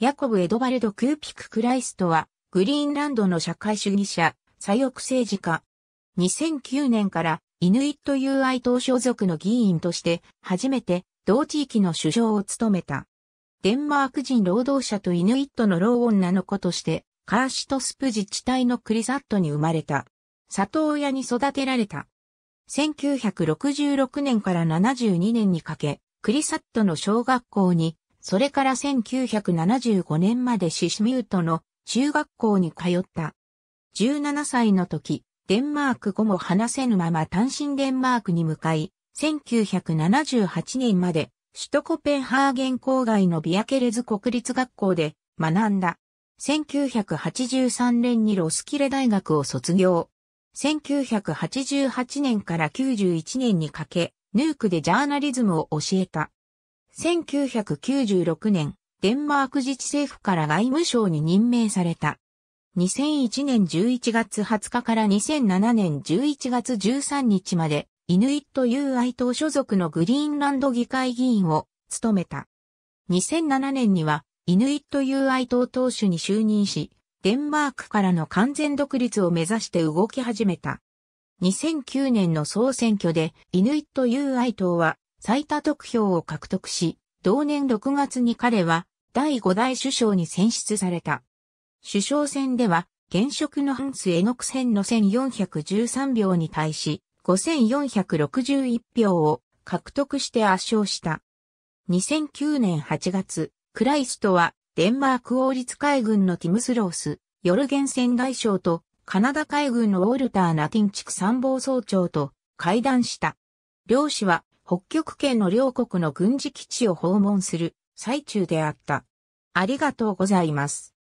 ヤコブ・エドバルド・クーピク・クライストは、グリーンランドの社会主義者、左翼政治家。2009年から、イヌイット友愛党所属の議員として、初めて、同地域の首相を務めた。デンマーク人労働者とイヌイットの老女の子として、カーシトスプ自治体のクリサットに生まれた。里親に育てられた。1966年から72年にかけ、クリサットの小学校にそれから1975年までシシミュートの中学校に通った。17歳の時、デンマーク語も話せぬまま単身デンマークに向かい、1978年まで首都コペンハーゲン郊外のビアケレズ国立学校で学んだ。1983年にロスキレ大学を卒業。1988年から91年にかけ、ヌークでジャーナリズムを教えた。1996年、デンマーク自治政府から外務省に任命された。2001年11月20日から2007年11月13日まで、イヌイットアイ党所属のグリーンランド議会議員を務めた。2007年には、イヌイットアイ党党首に就任し、デンマークからの完全独立を目指して動き始めた。2009年の総選挙で、イヌイットアイ党は最多得票を獲得し、同年6月に彼は第5代首相に選出された。首相選では、現職のハンス・エノクセンの1413票に対し、5461票を獲得して圧勝した。2009年8月、クライストは、デンマーク王立海軍のティムスロース、ヨルゲンセン外相と、カナダ海軍のウォルター・ナティンチク参謀総長と会談した。両氏は北極圏の両国の軍事基地を訪問する最中であった。ありがとうございます。